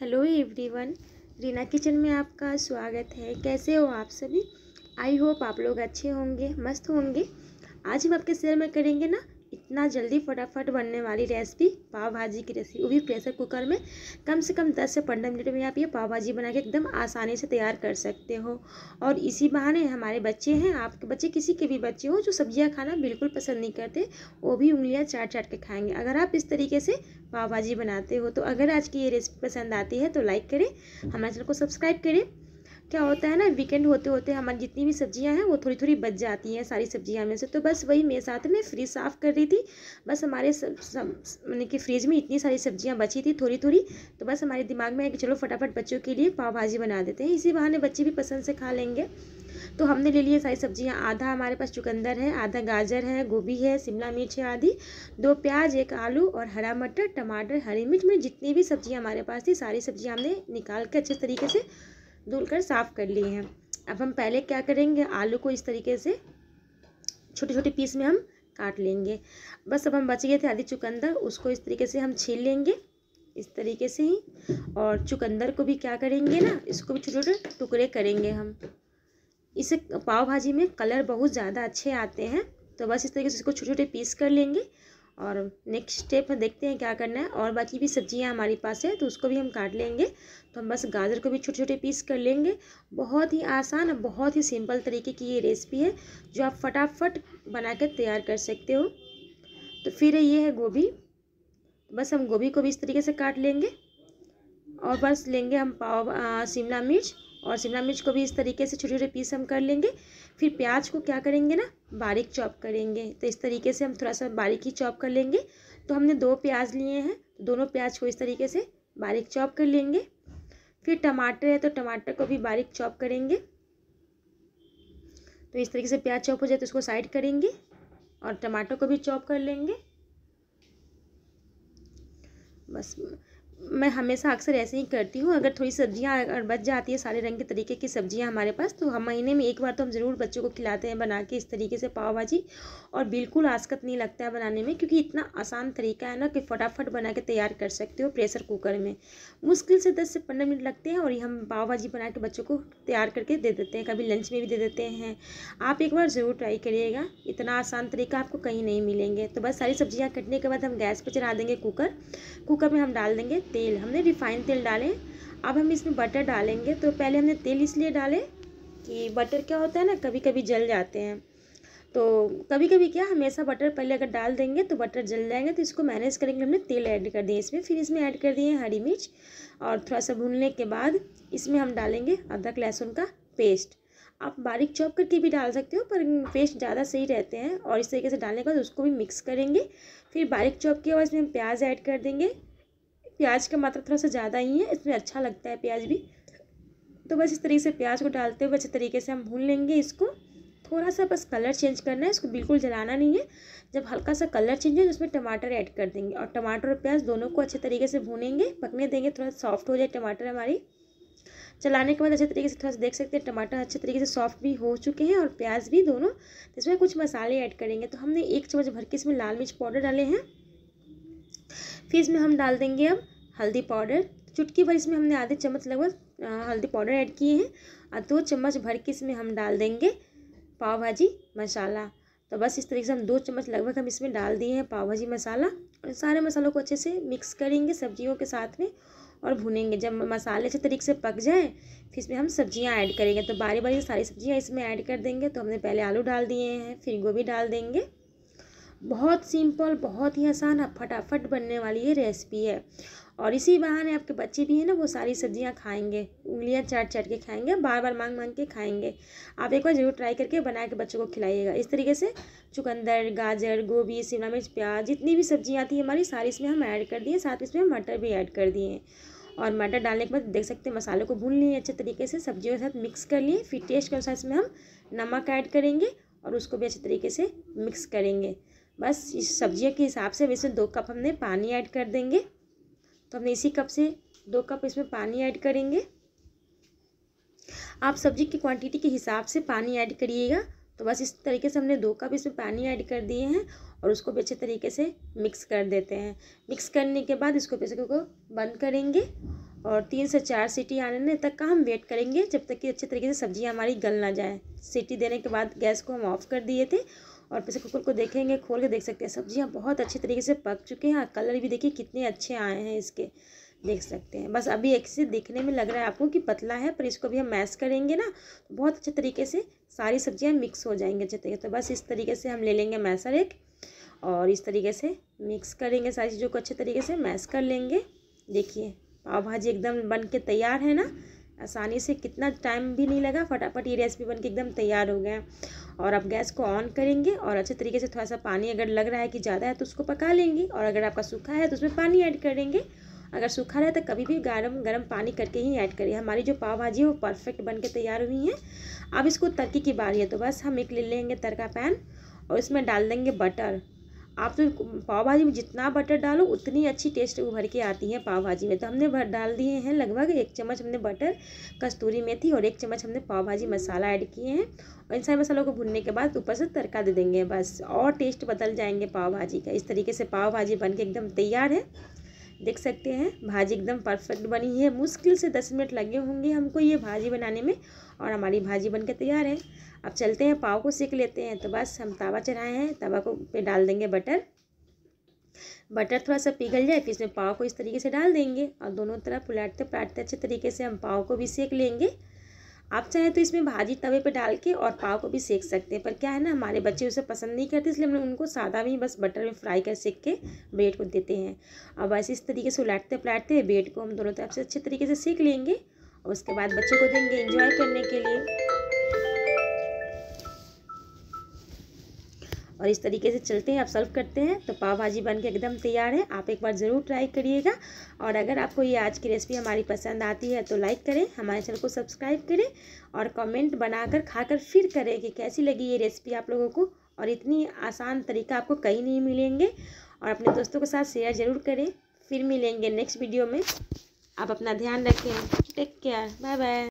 hello everyone Reena kitchen में आपका स्वागत है कैसे हो आप सभी आई होप आप लोग अच्छे होंगे मस्त होंगे आज हम आपके शेयर में करेंगे ना इतना जल्दी फटाफट बनने वाली रेसिपी पाव भाजी की रेसिपी वो भी प्रेशर कुकर में कम से कम 10 से 15 मिनट में आप ये पाव भाजी बना के एकदम आसानी से तैयार कर सकते हो और इसी बहाने हमारे बच्चे हैं आपके बच्चे किसी के भी बच्चे हो जो सब्जियाँ खाना बिल्कुल पसंद नहीं करते वो भी उंगलियाँ चाट चाट के खाएँगे अगर आप इस तरीके से पाव भाजी बनाते हो तो अगर आज की ये रेसिपी पसंद आती है तो लाइक करें हमारे चैनल को सब्सक्राइब करें क्या होता है ना वीकेंड होते होते हमारी जितनी भी सब्जियां हैं वो थोड़ी थोड़ी बच जाती हैं सारी सब्जियां में से तो बस वही मेरे साथ में फ्रिज साफ़ कर रही थी बस हमारे मतलब कि फ्रिज में इतनी सारी सब्जियां बची थी थोड़ी थोड़ी तो बस हमारे दिमाग में है कि चलो फटाफट बच्चों के लिए पाव भाजी बना देते हैं इसी बहाने बच्चे भी पसंद से खा लेंगे तो हमने ले लिए सारी सब्जियाँ आधा हमारे पास चुकंदर है आधा गाजर है गोभी है शिमला मिर्च है आदि दो प्याज एक आलू और हरा मटर टमाटर हरी मिर्च में मतलब जितनी भी सब्जियाँ हमारे पास थी सारी सब्ज़ियाँ हमने निकाल के अच्छे तरीके से धुल कर साफ़ कर लिए हैं अब हम पहले क्या करेंगे आलू को इस तरीके से छोटे छोटे पीस में हम काट लेंगे बस अब हम बच गए थे आधी चुकंदर उसको इस तरीके से हम छील लेंगे इस तरीके से ही और चुकंदर को भी क्या करेंगे ना इसको भी छोटे छोटे टुकड़े करेंगे हम इस पाव भाजी में कलर बहुत ज़्यादा अच्छे आते हैं तो बस इस तरीके से इसको छोटे छोटे पीस कर लेंगे और नेक्स्ट स्टेप देखते हैं क्या करना है और बाकी भी सब्जियां हमारे पास है तो उसको भी हम काट लेंगे तो हम बस गाजर को भी छोटे छोटे पीस कर लेंगे बहुत ही आसान और बहुत ही सिंपल तरीके की ये रेसिपी है जो आप फटाफट बना कर तैयार कर सकते हो तो फिर ये है गोभी बस हम गोभी को भी इस तरीके से काट लेंगे और बस लेंगे हम पाव शिमला मिर्च और शिमला मिर्च को भी इस तरीके से छोटे छोटे पीस हम कर लेंगे फिर प्याज को क्या करेंगे ना बारीक चॉप करेंगे तो इस तरीके से हम थोड़ा सा बारीक ही चॉप कर लेंगे तो हमने दो प्याज लिए हैं तो दोनों प्याज को इस तरीके से बारीक चॉप कर लेंगे फिर टमाटर है तो टमाटर को भी बारीक चॉप करेंगे तो इस तरीके से प्याज चॉप हो जाए तो उसको साइड करेंगे और टमाटर को भी चॉप कर लेंगे बस मैं हमेशा अक्सर ऐसे ही करती हूँ अगर थोड़ी सब्जियाँ अगर बच जाती है सारे रंग के तरीके की सब्जियाँ हमारे पास तो हम महीने में एक बार तो हम ज़रूर बच्चों को खिलाते हैं बना के इस तरीके से पाव भाजी और बिल्कुल आसकत नहीं लगता है बनाने में क्योंकि इतना आसान तरीका है ना कि फटाफट बना के तैयार कर सकते हो प्रेशर कुकर में मुश्किल से दस से पंद्रह मिनट लगते हैं और ये हम पाव भाजी बना के बच्चों को तैयार करके दे देते हैं कभी लंच में भी दे देते हैं आप एक बार ज़रूर ट्राई करिएगा इतना आसान तरीका आपको कहीं नहीं मिलेंगे तो बस सारी सब्जियाँ कटने के बाद हम गैस पर चढ़ा देंगे कुकर कुकर में हम डाल देंगे तेल हमने रिफाइन तेल डालें अब हम इसमें बटर डालेंगे तो पहले हमने तेल इसलिए डालें कि बटर क्या होता है ना कभी कभी जल जाते हैं तो कभी कभी क्या हमेशा बटर पहले अगर डाल देंगे तो बटर जल जाएंगे तो इसको मैनेज करेंगे हमने तेल ऐड कर दिए इसमें फिर इसमें ऐड कर दिए हरी मिर्च और थोड़ा सा भूनने के बाद इसमें हम डालेंगे अदरक लहसुन का पेस्ट आप बारीक चॉप करके भी डाल सकते हो पर पेस्ट ज़्यादा सही रहते हैं और इस तरीके से डालने के बाद उसको भी मिक्स करेंगे फिर बारीक चॉप के बाद इसमें प्याज ऐड कर देंगे प्याज का मात्रा थोड़ा सा ज़्यादा ही है इसमें अच्छा लगता है प्याज भी तो बस इस तरीके से प्याज को डालते हुए अच्छे तरीके से हम भून लेंगे इसको थोड़ा सा बस कलर चेंज करना है इसको बिल्कुल जलाना नहीं है जब हल्का सा कलर चेंज हो उसमें टमाटर ऐड कर देंगे और टमाटर और प्याज दोनों को अच्छे तरीके से भूनेंगे पकने देंगे थोड़ा सॉफ्ट हो जाए टमाटर हमारी चलाने के बाद अच्छे तरीके से थोड़ा सा देख सकते हैं टमाटर अच्छे तरीके से सॉफ्ट भी हो चुके हैं और प्याज भी दोनों इसमें कुछ मसाले ऐड करेंगे तो हमने एक चम्मच भर के इसमें लाल मिर्च पाउडर डाले हैं फिर इसमें हम डाल देंगे अब हल्दी पाउडर चुटकी भर इसमें हमने आधे चम्मच लगभग हल्दी पाउडर ऐड किए हैं और दो चम्मच भर के इसमें हम डाल देंगे पाव भाजी मसाला तो बस इस तरीके से हम दो चम्मच लगभग हम इसमें डाल दिए हैं पाव भाजी मसाला और सारे मसालों को अच्छे से मिक्स करेंगे सब्जियों के साथ में और भुनेंगे जब मसाले अच्छे तरीके से पक जाए फिर इसमें हम सब्जियां ऐड करेंगे तो बारी बारी सारी सब्जियां इसमें ऐड कर देंगे तो हमने पहले आलू डाल दिए हैं फिर गोभी डाल देंगे बहुत सिंपल बहुत ही आसान और फटाफट बनने वाली ये रेसिपी है और इसी बहाने आपके बच्चे भी हैं ना वो सारी सब्जियां खाएंगे उंगलियां चाट चाट के खाएंगे बार बार मांग मांग के खाएंगे आप एक बार ज़रूर ट्राई करके बना के बच्चों को खिलाइएगा इस तरीके से चुकंदर गाजर गोभी शिमला मिर्च प्याज जितनी भी सब्जियाँ आती है हमारी सारी इसमें हम ऐड कर दिए साथ इसमें मटर भी ऐड कर दिए और मटर डालने के बाद देख सकते हैं मसालों को भून लिए अच्छे तरीके से सब्जियों के साथ मिक्स कर लिए फिर टेस्ट के अनुसार इसमें हम नमक ऐड करेंगे और उसको भी अच्छे तरीके से मिक्स करेंगे बस इस सब्जियों के हिसाब से वैसे दो कप हमने पानी ऐड कर देंगे तो हमने इसी कप से दो कप इसमें पानी ऐड करेंगे आप सब्जी की क्वांटिटी के हिसाब से पानी ऐड करिएगा तो बस इस तरीके से हमने दो कप इसमें पानी ऐड कर दिए हैं और उसको भी अच्छे तरीके से मिक्स कर देते हैं मिक्स करने के बाद इसको प्रेशर को बंद करेंगे और तीन से चार सीटी आने तक का हम वेट करेंगे जब तक कि अच्छे तरीके से सब्जी हमारी गल ना जाए सीटी देने के बाद गैस को हम ऑफ़ कर दिए थे और प्रेशर कुकर को देखेंगे खोल के देख सकते हैं सब्जियाँ बहुत अच्छे तरीके से पक चुके हैं कलर भी देखिए कितने अच्छे आए हैं इसके देख सकते हैं बस अभी एक से देखने में लग रहा है आपको कि पतला है पर इसको भी हम मैश करेंगे ना तो बहुत अच्छे तरीके से सारी सब्जियां मिक्स हो जाएंगे अच्छे तरीके तो बस इस तरीके से हम ले लेंगे मैसर एक और इस तरीके से मिक्स करेंगे सारी चीज़ों को अच्छे तरीके से मैश कर लेंगे देखिए पाव भाजी एकदम बन के तैयार है ना आसानी से कितना टाइम भी नहीं लगा फटाफट ये रेसिपी बन के एकदम तैयार हो गया और अब गैस को ऑन करेंगे और अच्छे तरीके से थोड़ा सा पानी अगर लग रहा है कि ज़्यादा है तो उसको पका लेंगे और अगर आपका सूखा है तो उसमें पानी ऐड करेंगे अगर सूखा रहे तो कभी भी गर्म गर्म पानी करके ही ऐड करिए हमारी जो पाव भाजी है वो परफेक्ट बन के तैयार हुई है अब इसको तड़के की बारी है तो बस हम एक ले लेंगे तड़का पैन और इसमें डाल देंगे बटर आप तो पाव भाजी में जितना बटर डालो उतनी अच्छी टेस्ट उभर के आती है पाव भाजी में तो हमने भर डाल दिए हैं लगभग एक चम्मच हमने बटर कस्तूरी मेथी और एक चम्मच हमने पाव भाजी मसाला ऐड किए हैं और इन सारे मसालों को भुनने के बाद ऊपर से तड़का दे देंगे बस और टेस्ट बदल जाएंगे पाव भाजी का इस तरीके से पाव भाजी बन के एकदम तैयार है देख सकते हैं भाजी एकदम परफेक्ट बनी है मुश्किल से दस मिनट लगे होंगे हमको ये भाजी बनाने में और हमारी भाजी बनकर तैयार है अब चलते हैं पाव को सेक लेते हैं तो बस हम तवा चढ़ाए हैं तवा को पे डाल देंगे बटर बटर थोड़ा सा पिघल जाए फिर तो इसमें पाव को इस तरीके से डाल देंगे और दोनों तरफ उलाटते पलाटते अच्छे तरीके से हम पाव को भी सेक लेंगे आप चाहें तो इसमें भाजी तवे पे डाल के और पाव को भी सेक सकते हैं पर क्या है ना हमारे बच्चे उसे पसंद नहीं करते इसलिए हम उनको सादा में बस बटर में फ्राई कर सेक के ब्रेड को देते हैं अब वैसे इस तरीके से उलाटते पलाटते ब्रेड को हम दोनों तरफ से अच्छे तरीके से सेक लेंगे और उसके बाद बच्चों को देंगे इंजॉय करने के लिए और इस तरीके से चलते हैं आप सर्व करते हैं तो पाव भाजी बन के एकदम तैयार है आप एक बार ज़रूर ट्राई करिएगा और अगर आपको ये आज की रेसिपी हमारी पसंद आती है तो लाइक करें हमारे चैनल को सब्सक्राइब करें और कमेंट बनाकर खाकर फिर करें कि कैसी लगी ये रेसिपी आप लोगों को और इतनी आसान तरीका आपको कहीं नहीं मिलेंगे और अपने दोस्तों के साथ शेयर ज़रूर करें फिर मिलेंगे नेक्स्ट वीडियो में आप अपना ध्यान रखें टेक केयर बाय बाय